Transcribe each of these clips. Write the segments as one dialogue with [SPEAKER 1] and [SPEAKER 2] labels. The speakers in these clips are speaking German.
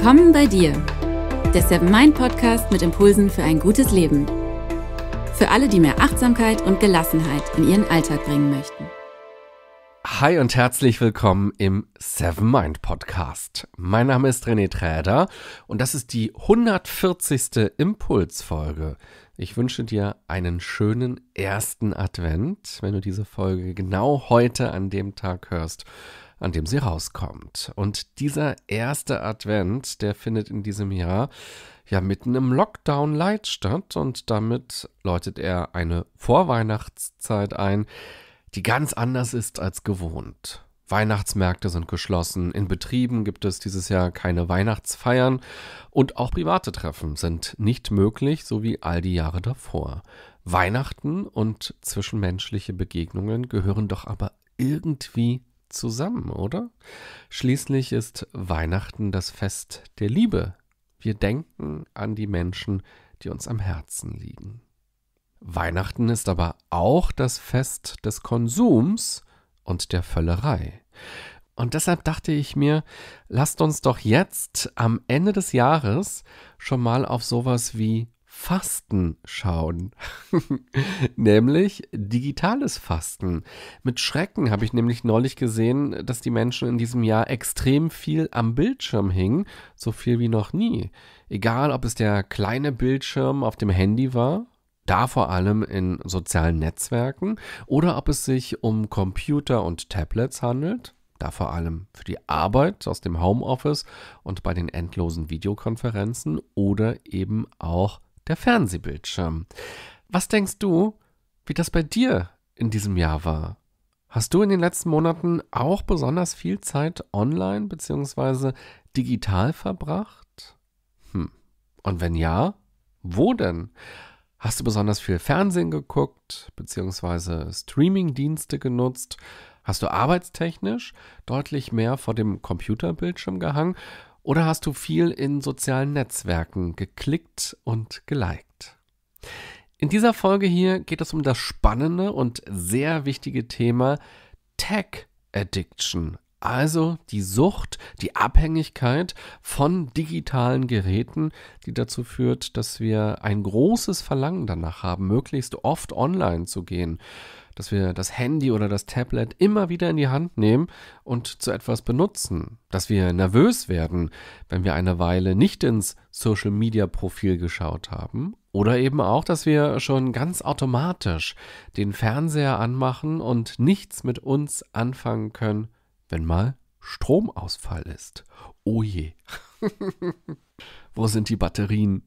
[SPEAKER 1] Willkommen bei dir, der Seven Mind Podcast mit Impulsen für ein gutes Leben. Für alle, die mehr Achtsamkeit und Gelassenheit in ihren Alltag bringen möchten. Hi und herzlich willkommen im Seven Mind Podcast. Mein Name ist René Träder und das ist die 140. Impulsfolge. Ich wünsche dir einen schönen ersten Advent, wenn du diese Folge genau heute an dem Tag hörst, an dem sie rauskommt. Und dieser erste Advent, der findet in diesem Jahr ja mitten im Lockdown light statt und damit läutet er eine Vorweihnachtszeit ein, die ganz anders ist als gewohnt. Weihnachtsmärkte sind geschlossen, in Betrieben gibt es dieses Jahr keine Weihnachtsfeiern und auch private Treffen sind nicht möglich, so wie all die Jahre davor. Weihnachten und zwischenmenschliche Begegnungen gehören doch aber irgendwie zusammen, oder? Schließlich ist Weihnachten das Fest der Liebe. Wir denken an die Menschen, die uns am Herzen liegen. Weihnachten ist aber auch das Fest des Konsums und der Völlerei. Und deshalb dachte ich mir, lasst uns doch jetzt am Ende des Jahres schon mal auf sowas wie Fasten schauen, nämlich digitales Fasten. Mit Schrecken habe ich nämlich neulich gesehen, dass die Menschen in diesem Jahr extrem viel am Bildschirm hingen, so viel wie noch nie. Egal, ob es der kleine Bildschirm auf dem Handy war, da vor allem in sozialen Netzwerken, oder ob es sich um Computer und Tablets handelt, da vor allem für die Arbeit aus dem Homeoffice und bei den endlosen Videokonferenzen oder eben auch der Fernsehbildschirm. Was denkst du, wie das bei dir in diesem Jahr war? Hast du in den letzten Monaten auch besonders viel Zeit online bzw. digital verbracht? Hm. Und wenn ja, wo denn? Hast du besonders viel Fernsehen geguckt bzw. Streamingdienste genutzt? Hast du arbeitstechnisch deutlich mehr vor dem Computerbildschirm gehangen oder hast du viel in sozialen Netzwerken geklickt und geliked? In dieser Folge hier geht es um das spannende und sehr wichtige Thema Tech Addiction, also die Sucht, die Abhängigkeit von digitalen Geräten, die dazu führt, dass wir ein großes Verlangen danach haben, möglichst oft online zu gehen, dass wir das Handy oder das Tablet immer wieder in die Hand nehmen und zu etwas benutzen, dass wir nervös werden, wenn wir eine Weile nicht ins Social-Media-Profil geschaut haben oder eben auch, dass wir schon ganz automatisch den Fernseher anmachen und nichts mit uns anfangen können, wenn mal Stromausfall ist. Oh je. Wo sind die Batterien?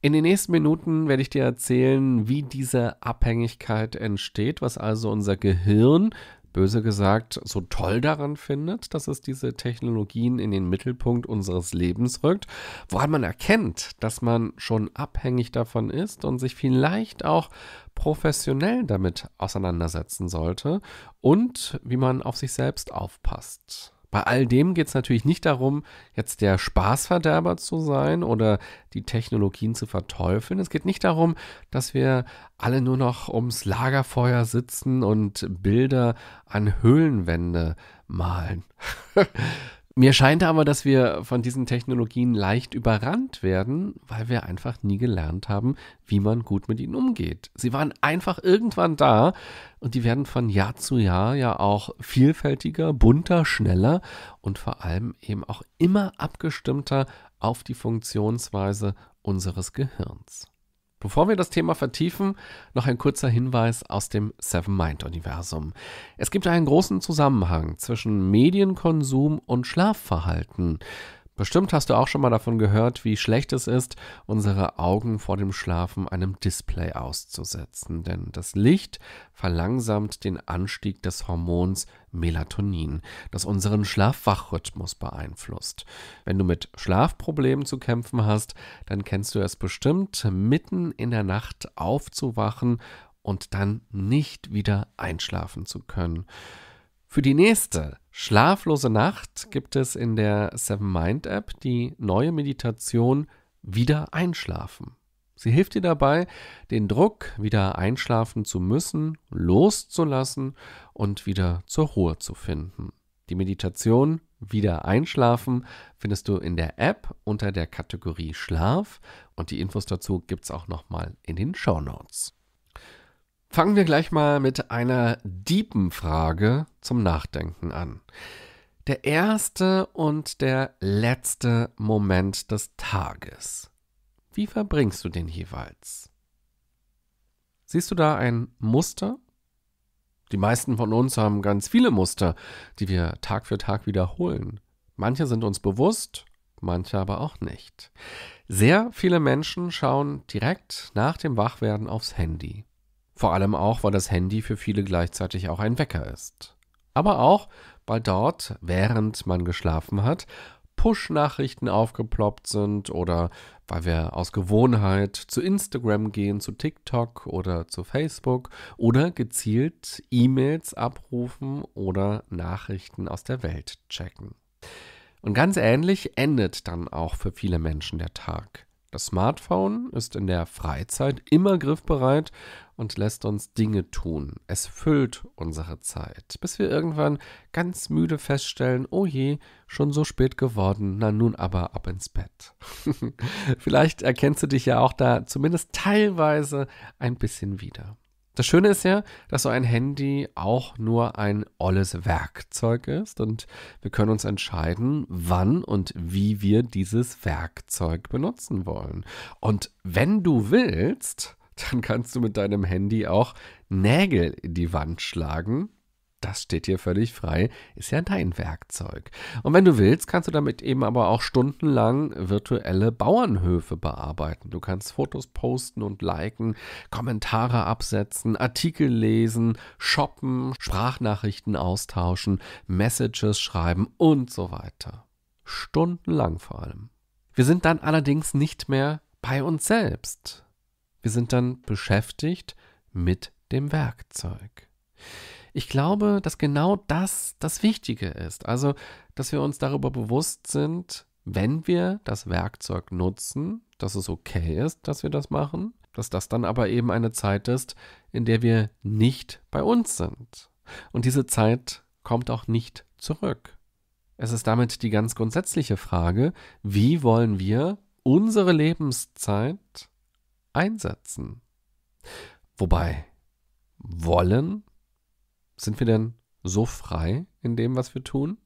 [SPEAKER 1] In den nächsten Minuten werde ich dir erzählen, wie diese Abhängigkeit entsteht, was also unser Gehirn böse gesagt, so toll daran findet, dass es diese Technologien in den Mittelpunkt unseres Lebens rückt, woran man erkennt, dass man schon abhängig davon ist und sich vielleicht auch professionell damit auseinandersetzen sollte und wie man auf sich selbst aufpasst. Bei all dem geht es natürlich nicht darum, jetzt der Spaßverderber zu sein oder die Technologien zu verteufeln. Es geht nicht darum, dass wir alle nur noch ums Lagerfeuer sitzen und Bilder an Höhlenwände malen. Mir scheint aber, dass wir von diesen Technologien leicht überrannt werden, weil wir einfach nie gelernt haben, wie man gut mit ihnen umgeht. Sie waren einfach irgendwann da und die werden von Jahr zu Jahr ja auch vielfältiger, bunter, schneller und vor allem eben auch immer abgestimmter auf die Funktionsweise unseres Gehirns. Bevor wir das Thema vertiefen, noch ein kurzer Hinweis aus dem Seven Mind Universum. Es gibt einen großen Zusammenhang zwischen Medienkonsum und Schlafverhalten. Bestimmt hast du auch schon mal davon gehört, wie schlecht es ist, unsere Augen vor dem Schlafen einem Display auszusetzen, denn das Licht verlangsamt den Anstieg des Hormons Melatonin, das unseren Schlafwachrhythmus beeinflusst. Wenn du mit Schlafproblemen zu kämpfen hast, dann kennst du es bestimmt, mitten in der Nacht aufzuwachen und dann nicht wieder einschlafen zu können. Für die nächste schlaflose Nacht gibt es in der Seven Mind App die neue Meditation Wieder einschlafen. Sie hilft dir dabei, den Druck, wieder einschlafen zu müssen, loszulassen und wieder zur Ruhe zu finden. Die Meditation Wieder einschlafen findest du in der App unter der Kategorie Schlaf und die Infos dazu gibt es auch nochmal in den Show Notes. Fangen wir gleich mal mit einer diepen Frage zum Nachdenken an. Der erste und der letzte Moment des Tages. Wie verbringst du den jeweils? Siehst du da ein Muster? Die meisten von uns haben ganz viele Muster, die wir Tag für Tag wiederholen. Manche sind uns bewusst, manche aber auch nicht. Sehr viele Menschen schauen direkt nach dem Wachwerden aufs Handy. Vor allem auch, weil das Handy für viele gleichzeitig auch ein Wecker ist. Aber auch, weil dort, während man geschlafen hat, Push-Nachrichten aufgeploppt sind oder weil wir aus Gewohnheit zu Instagram gehen, zu TikTok oder zu Facebook oder gezielt E-Mails abrufen oder Nachrichten aus der Welt checken. Und ganz ähnlich endet dann auch für viele Menschen der Tag. Das Smartphone ist in der Freizeit immer griffbereit und lässt uns Dinge tun. Es füllt unsere Zeit, bis wir irgendwann ganz müde feststellen, oh je, schon so spät geworden, na nun aber ab ins Bett. Vielleicht erkennst du dich ja auch da zumindest teilweise ein bisschen wieder. Das Schöne ist ja, dass so ein Handy auch nur ein olles Werkzeug ist und wir können uns entscheiden, wann und wie wir dieses Werkzeug benutzen wollen. Und wenn du willst, dann kannst du mit deinem Handy auch Nägel in die Wand schlagen. Das steht hier völlig frei, ist ja dein Werkzeug. Und wenn du willst, kannst du damit eben aber auch stundenlang virtuelle Bauernhöfe bearbeiten. Du kannst Fotos posten und liken, Kommentare absetzen, Artikel lesen, shoppen, Sprachnachrichten austauschen, Messages schreiben und so weiter. Stundenlang vor allem. Wir sind dann allerdings nicht mehr bei uns selbst. Wir sind dann beschäftigt mit dem Werkzeug. Ich glaube, dass genau das das Wichtige ist. Also, dass wir uns darüber bewusst sind, wenn wir das Werkzeug nutzen, dass es okay ist, dass wir das machen, dass das dann aber eben eine Zeit ist, in der wir nicht bei uns sind. Und diese Zeit kommt auch nicht zurück. Es ist damit die ganz grundsätzliche Frage, wie wollen wir unsere Lebenszeit einsetzen. Wobei, wollen? Sind wir denn so frei in dem, was wir tun?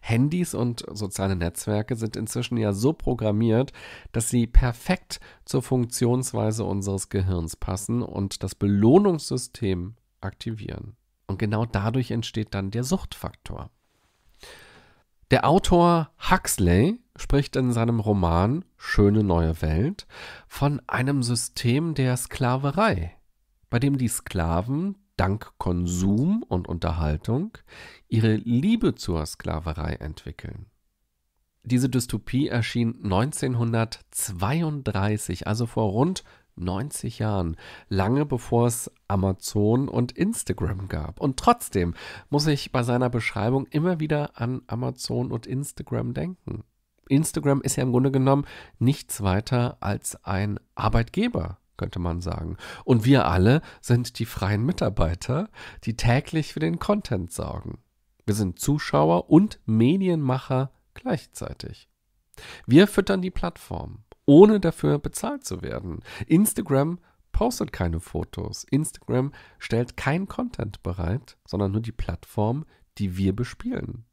[SPEAKER 1] Handys und soziale Netzwerke sind inzwischen ja so programmiert, dass sie perfekt zur Funktionsweise unseres Gehirns passen und das Belohnungssystem aktivieren. Und genau dadurch entsteht dann der Suchtfaktor. Der Autor Huxley spricht in seinem Roman Schöne neue Welt von einem System der Sklaverei, bei dem die Sklaven dank Konsum und Unterhaltung ihre Liebe zur Sklaverei entwickeln. Diese Dystopie erschien 1932, also vor rund 90 Jahren, lange bevor es Amazon und Instagram gab. Und trotzdem muss ich bei seiner Beschreibung immer wieder an Amazon und Instagram denken. Instagram ist ja im Grunde genommen nichts weiter als ein Arbeitgeber könnte man sagen. Und wir alle sind die freien Mitarbeiter, die täglich für den Content sorgen. Wir sind Zuschauer und Medienmacher gleichzeitig. Wir füttern die Plattform, ohne dafür bezahlt zu werden. Instagram postet keine Fotos. Instagram stellt kein Content bereit, sondern nur die Plattform, die wir bespielen.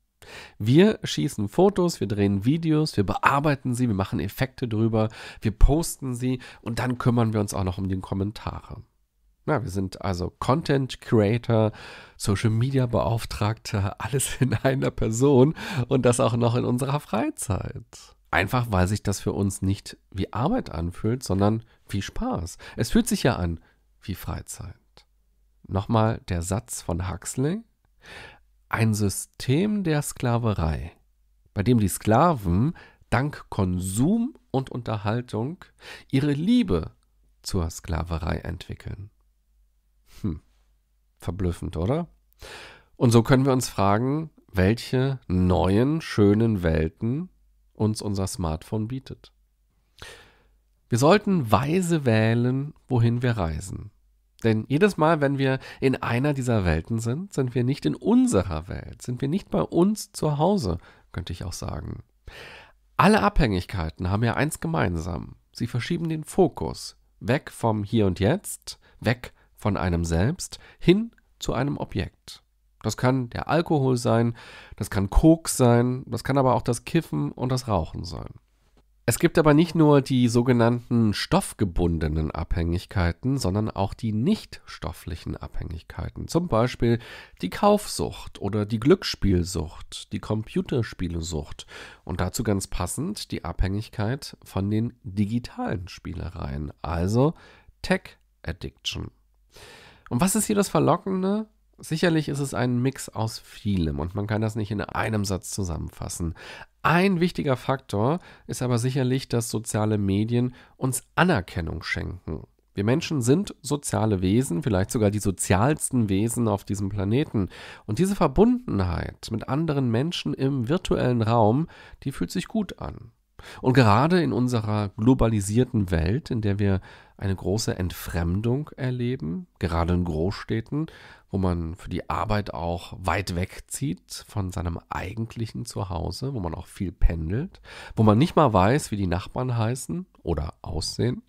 [SPEAKER 1] Wir schießen Fotos, wir drehen Videos, wir bearbeiten sie, wir machen Effekte drüber, wir posten sie und dann kümmern wir uns auch noch um die Kommentare. Ja, wir sind also Content Creator, Social Media Beauftragter, alles in einer Person und das auch noch in unserer Freizeit. Einfach weil sich das für uns nicht wie Arbeit anfühlt, sondern wie Spaß. Es fühlt sich ja an wie Freizeit. Nochmal der Satz von Huxley ein System der Sklaverei, bei dem die Sklaven dank Konsum und Unterhaltung ihre Liebe zur Sklaverei entwickeln. Hm, verblüffend, oder? Und so können wir uns fragen, welche neuen, schönen Welten uns unser Smartphone bietet. Wir sollten weise wählen, wohin wir reisen. Denn jedes Mal, wenn wir in einer dieser Welten sind, sind wir nicht in unserer Welt, sind wir nicht bei uns zu Hause, könnte ich auch sagen. Alle Abhängigkeiten haben ja eins gemeinsam. Sie verschieben den Fokus weg vom Hier und Jetzt, weg von einem selbst, hin zu einem Objekt. Das kann der Alkohol sein, das kann Koks sein, das kann aber auch das Kiffen und das Rauchen sein. Es gibt aber nicht nur die sogenannten stoffgebundenen Abhängigkeiten, sondern auch die nicht stofflichen Abhängigkeiten, zum Beispiel die Kaufsucht oder die Glücksspielsucht, die Computerspielesucht und dazu ganz passend die Abhängigkeit von den digitalen Spielereien, also Tech Addiction. Und was ist hier das Verlockende? Sicherlich ist es ein Mix aus vielem und man kann das nicht in einem Satz zusammenfassen. Ein wichtiger Faktor ist aber sicherlich, dass soziale Medien uns Anerkennung schenken. Wir Menschen sind soziale Wesen, vielleicht sogar die sozialsten Wesen auf diesem Planeten. Und diese Verbundenheit mit anderen Menschen im virtuellen Raum, die fühlt sich gut an. Und gerade in unserer globalisierten Welt, in der wir eine große Entfremdung erleben, gerade in Großstädten, wo man für die Arbeit auch weit wegzieht von seinem eigentlichen Zuhause, wo man auch viel pendelt, wo man nicht mal weiß, wie die Nachbarn heißen oder aussehen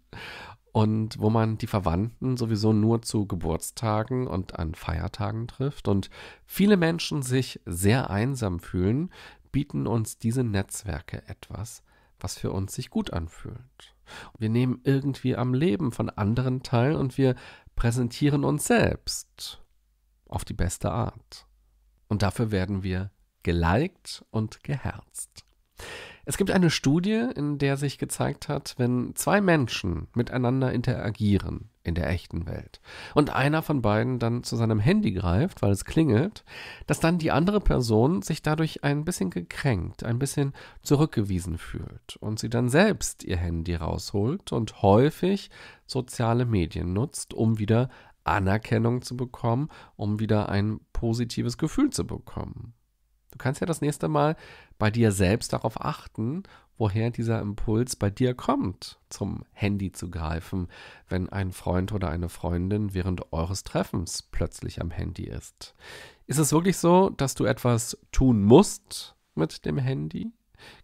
[SPEAKER 1] und wo man die Verwandten sowieso nur zu Geburtstagen und an Feiertagen trifft und viele Menschen sich sehr einsam fühlen, bieten uns diese Netzwerke etwas, was für uns sich gut anfühlt. Wir nehmen irgendwie am Leben von anderen teil und wir präsentieren uns selbst auf die beste Art. Und dafür werden wir geliked und geherzt. Es gibt eine Studie, in der sich gezeigt hat, wenn zwei Menschen miteinander interagieren in der echten Welt und einer von beiden dann zu seinem Handy greift, weil es klingelt, dass dann die andere Person sich dadurch ein bisschen gekränkt, ein bisschen zurückgewiesen fühlt und sie dann selbst ihr Handy rausholt und häufig soziale Medien nutzt, um wieder Anerkennung zu bekommen, um wieder ein positives Gefühl zu bekommen. Du kannst ja das nächste Mal bei dir selbst darauf achten, woher dieser Impuls bei dir kommt, zum Handy zu greifen, wenn ein Freund oder eine Freundin während eures Treffens plötzlich am Handy ist. Ist es wirklich so, dass du etwas tun musst mit dem Handy?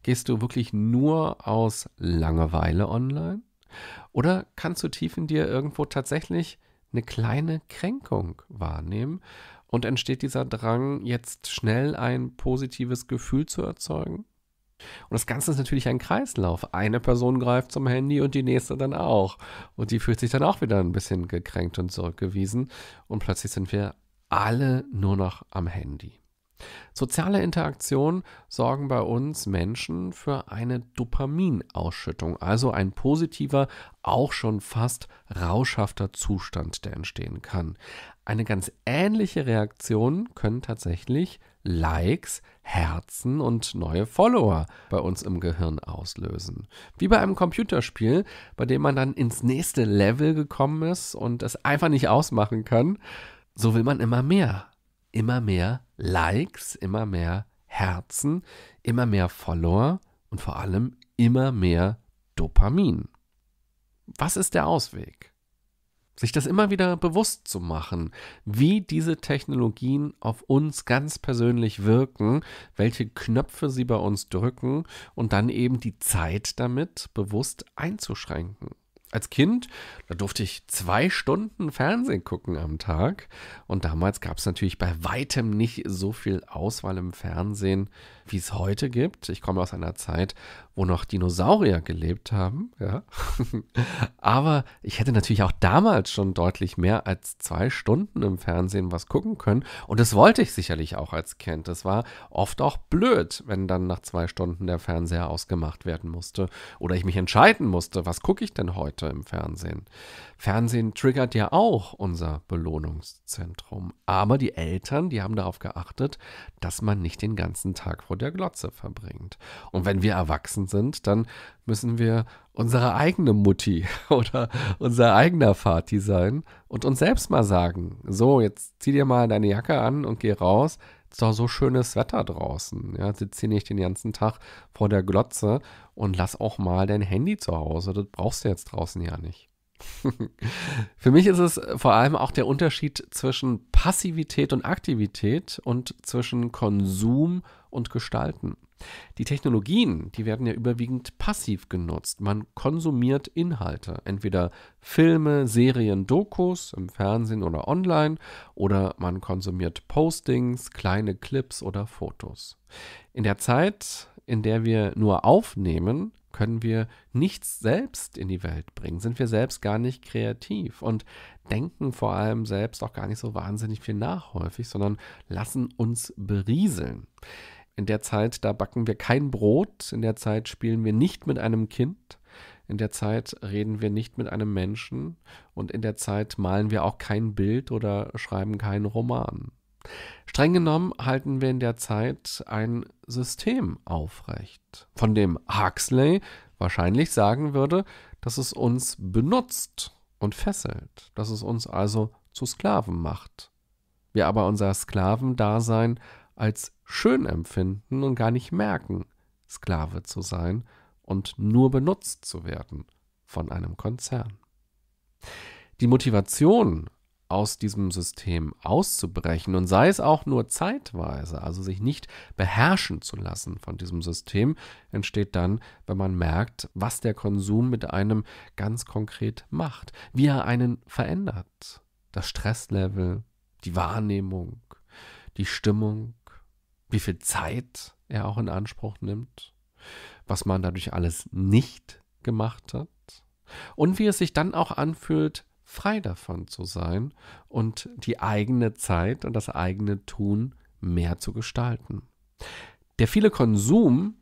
[SPEAKER 1] Gehst du wirklich nur aus Langeweile online? Oder kannst du tief in dir irgendwo tatsächlich eine kleine Kränkung wahrnehmen und entsteht dieser Drang, jetzt schnell ein positives Gefühl zu erzeugen? Und das Ganze ist natürlich ein Kreislauf. Eine Person greift zum Handy und die nächste dann auch. Und die fühlt sich dann auch wieder ein bisschen gekränkt und zurückgewiesen. Und plötzlich sind wir alle nur noch am Handy. Soziale Interaktionen sorgen bei uns Menschen für eine Dopaminausschüttung, also ein positiver, auch schon fast rauschhafter Zustand, der entstehen kann. Eine ganz ähnliche Reaktion können tatsächlich Likes, Herzen und neue Follower bei uns im Gehirn auslösen. Wie bei einem Computerspiel, bei dem man dann ins nächste Level gekommen ist und es einfach nicht ausmachen kann, so will man immer mehr. Immer mehr Likes, immer mehr Herzen, immer mehr Follower und vor allem immer mehr Dopamin. Was ist der Ausweg? sich das immer wieder bewusst zu machen, wie diese Technologien auf uns ganz persönlich wirken, welche Knöpfe sie bei uns drücken und dann eben die Zeit damit bewusst einzuschränken als Kind, da durfte ich zwei Stunden Fernsehen gucken am Tag. Und damals gab es natürlich bei weitem nicht so viel Auswahl im Fernsehen, wie es heute gibt. Ich komme aus einer Zeit, wo noch Dinosaurier gelebt haben. Ja. Aber ich hätte natürlich auch damals schon deutlich mehr als zwei Stunden im Fernsehen was gucken können. Und das wollte ich sicherlich auch als Kind. Das war oft auch blöd, wenn dann nach zwei Stunden der Fernseher ausgemacht werden musste. Oder ich mich entscheiden musste, was gucke ich denn heute? Formate im Fernsehen. Fernsehen triggert ja auch unser Belohnungszentrum. Aber die Eltern, die haben darauf geachtet, dass man nicht den ganzen Tag vor der Glotze verbringt. Und wenn wir erwachsen sind, dann müssen wir unsere eigene Mutti oder unser eigener Vati sein und uns selbst mal sagen, so, jetzt zieh dir mal deine Jacke an und geh raus, ist doch so schönes Wetter draußen. Ja, sitz hier nicht den ganzen Tag vor der Glotze und lass auch mal dein Handy zu Hause. Das brauchst du jetzt draußen ja nicht. Für mich ist es vor allem auch der Unterschied zwischen Passivität und Aktivität und zwischen Konsum und Gestalten. Die Technologien, die werden ja überwiegend passiv genutzt. Man konsumiert Inhalte, entweder Filme, Serien, Dokus im Fernsehen oder online, oder man konsumiert Postings, kleine Clips oder Fotos. In der Zeit, in der wir nur aufnehmen, können wir nichts selbst in die Welt bringen, sind wir selbst gar nicht kreativ und denken vor allem selbst auch gar nicht so wahnsinnig viel nach häufig, sondern lassen uns berieseln. In der Zeit, da backen wir kein Brot, in der Zeit spielen wir nicht mit einem Kind, in der Zeit reden wir nicht mit einem Menschen und in der Zeit malen wir auch kein Bild oder schreiben keinen Roman. Streng genommen halten wir in der Zeit ein System aufrecht, von dem Huxley wahrscheinlich sagen würde, dass es uns benutzt und fesselt, dass es uns also zu Sklaven macht. Wir aber unser Sklavendasein als schön empfinden und gar nicht merken, Sklave zu sein und nur benutzt zu werden von einem Konzern. Die Motivation, aus diesem System auszubrechen und sei es auch nur zeitweise, also sich nicht beherrschen zu lassen von diesem System, entsteht dann, wenn man merkt, was der Konsum mit einem ganz konkret macht, wie er einen verändert. Das Stresslevel, die Wahrnehmung, die Stimmung, wie viel Zeit er auch in Anspruch nimmt, was man dadurch alles nicht gemacht hat und wie es sich dann auch anfühlt, frei davon zu sein und die eigene Zeit und das eigene Tun mehr zu gestalten. Der viele Konsum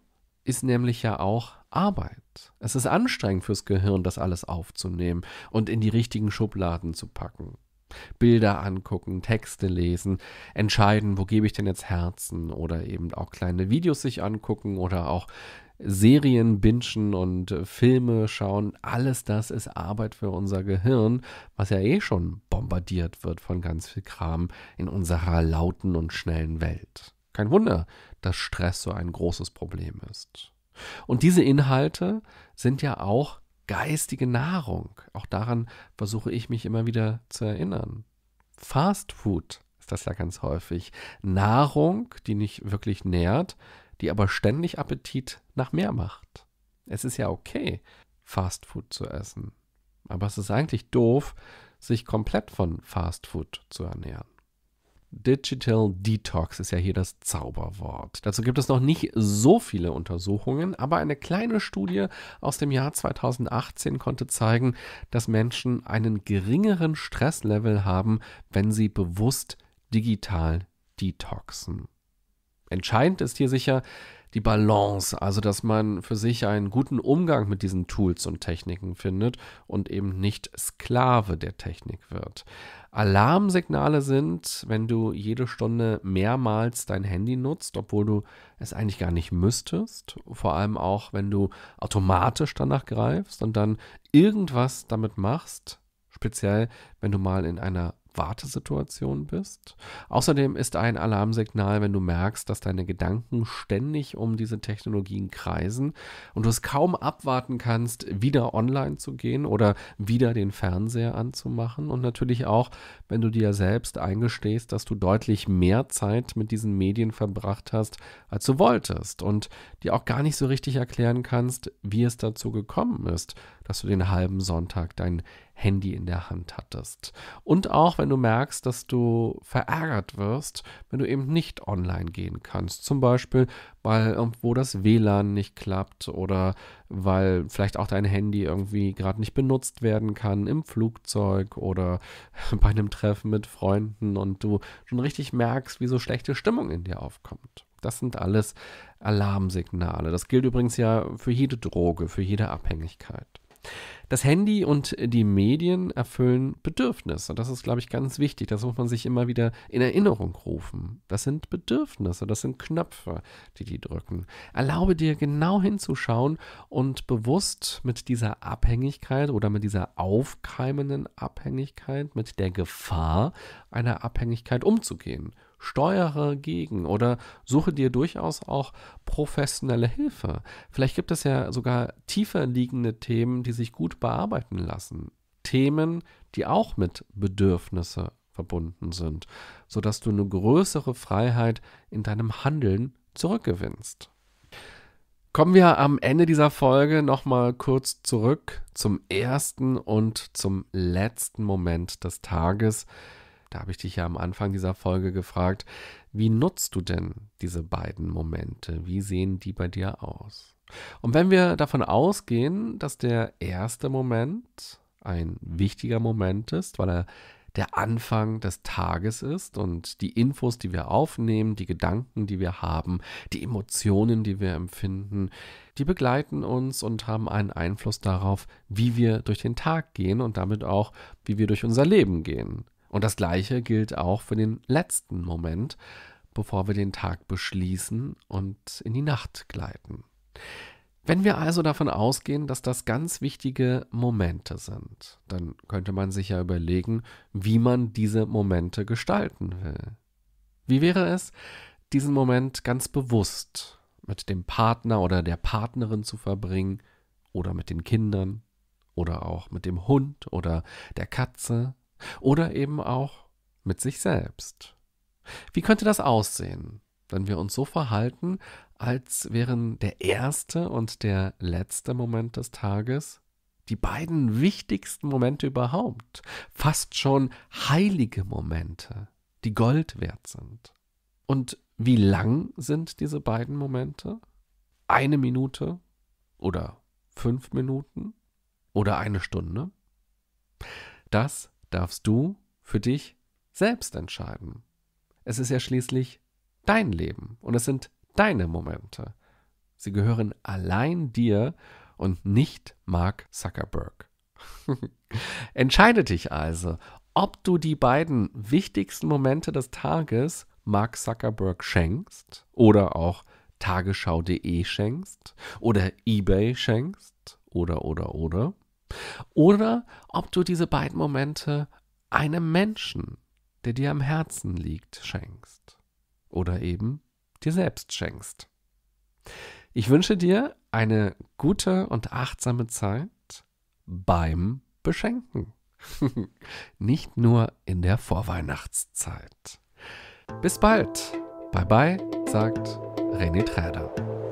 [SPEAKER 1] ist nämlich ja auch Arbeit. Es ist anstrengend fürs Gehirn, das alles aufzunehmen und in die richtigen Schubladen zu packen. Bilder angucken, Texte lesen, entscheiden, wo gebe ich denn jetzt Herzen oder eben auch kleine Videos sich angucken oder auch Serien bingen und äh, Filme schauen, alles das ist Arbeit für unser Gehirn, was ja eh schon bombardiert wird von ganz viel Kram in unserer lauten und schnellen Welt. Kein Wunder, dass Stress so ein großes Problem ist. Und diese Inhalte sind ja auch geistige Nahrung. Auch daran versuche ich mich immer wieder zu erinnern. Fast Food ist das ja ganz häufig. Nahrung, die nicht wirklich nährt, die aber ständig Appetit nach mehr macht. Es ist ja okay, Fast Food zu essen. Aber es ist eigentlich doof, sich komplett von Fast Food zu ernähren. Digital Detox ist ja hier das Zauberwort. Dazu gibt es noch nicht so viele Untersuchungen, aber eine kleine Studie aus dem Jahr 2018 konnte zeigen, dass Menschen einen geringeren Stresslevel haben, wenn sie bewusst digital detoxen. Entscheidend ist hier sicher die Balance, also dass man für sich einen guten Umgang mit diesen Tools und Techniken findet und eben nicht Sklave der Technik wird. Alarmsignale sind, wenn du jede Stunde mehrmals dein Handy nutzt, obwohl du es eigentlich gar nicht müsstest. Vor allem auch, wenn du automatisch danach greifst und dann irgendwas damit machst. Speziell, wenn du mal in einer Wartesituation bist. Außerdem ist ein Alarmsignal, wenn du merkst, dass deine Gedanken ständig um diese Technologien kreisen und du es kaum abwarten kannst, wieder online zu gehen oder wieder den Fernseher anzumachen. Und natürlich auch, wenn du dir selbst eingestehst, dass du deutlich mehr Zeit mit diesen Medien verbracht hast, als du wolltest und dir auch gar nicht so richtig erklären kannst, wie es dazu gekommen ist, dass du den halben Sonntag dein Handy in der Hand hattest. Und auch wenn du merkst, dass du verärgert wirst, wenn du eben nicht online gehen kannst. Zum Beispiel, weil irgendwo das WLAN nicht klappt oder weil vielleicht auch dein Handy irgendwie gerade nicht benutzt werden kann im Flugzeug oder bei einem Treffen mit Freunden und du schon richtig merkst, wie so schlechte Stimmung in dir aufkommt. Das sind alles Alarmsignale. Das gilt übrigens ja für jede Droge, für jede Abhängigkeit. Das Handy und die Medien erfüllen Bedürfnisse. Das ist, glaube ich, ganz wichtig. Das muss man sich immer wieder in Erinnerung rufen. Das sind Bedürfnisse, das sind Knöpfe, die die drücken. Erlaube dir genau hinzuschauen und bewusst mit dieser Abhängigkeit oder mit dieser aufkeimenden Abhängigkeit, mit der Gefahr einer Abhängigkeit umzugehen steuere gegen oder suche dir durchaus auch professionelle Hilfe. Vielleicht gibt es ja sogar tiefer liegende Themen, die sich gut bearbeiten lassen. Themen, die auch mit Bedürfnisse verbunden sind, sodass du eine größere Freiheit in deinem Handeln zurückgewinnst. Kommen wir am Ende dieser Folge nochmal kurz zurück zum ersten und zum letzten Moment des Tages, da habe ich dich ja am Anfang dieser Folge gefragt, wie nutzt du denn diese beiden Momente? Wie sehen die bei dir aus? Und wenn wir davon ausgehen, dass der erste Moment ein wichtiger Moment ist, weil er der Anfang des Tages ist und die Infos, die wir aufnehmen, die Gedanken, die wir haben, die Emotionen, die wir empfinden, die begleiten uns und haben einen Einfluss darauf, wie wir durch den Tag gehen und damit auch, wie wir durch unser Leben gehen. Und das gleiche gilt auch für den letzten Moment, bevor wir den Tag beschließen und in die Nacht gleiten. Wenn wir also davon ausgehen, dass das ganz wichtige Momente sind, dann könnte man sich ja überlegen, wie man diese Momente gestalten will. Wie wäre es, diesen Moment ganz bewusst mit dem Partner oder der Partnerin zu verbringen oder mit den Kindern oder auch mit dem Hund oder der Katze oder eben auch mit sich selbst. Wie könnte das aussehen, wenn wir uns so verhalten, als wären der erste und der letzte Moment des Tages die beiden wichtigsten Momente überhaupt, fast schon heilige Momente, die Gold wert sind. Und wie lang sind diese beiden Momente? Eine Minute oder fünf Minuten oder eine Stunde? Das darfst du für dich selbst entscheiden. Es ist ja schließlich dein Leben und es sind deine Momente. Sie gehören allein dir und nicht Mark Zuckerberg. Entscheide dich also, ob du die beiden wichtigsten Momente des Tages Mark Zuckerberg schenkst oder auch tagesschau.de schenkst oder eBay schenkst oder oder oder oder ob du diese beiden Momente einem Menschen, der dir am Herzen liegt, schenkst. Oder eben dir selbst schenkst. Ich wünsche dir eine gute und achtsame Zeit beim Beschenken. Nicht nur in der Vorweihnachtszeit. Bis bald. Bye bye, sagt René Träder.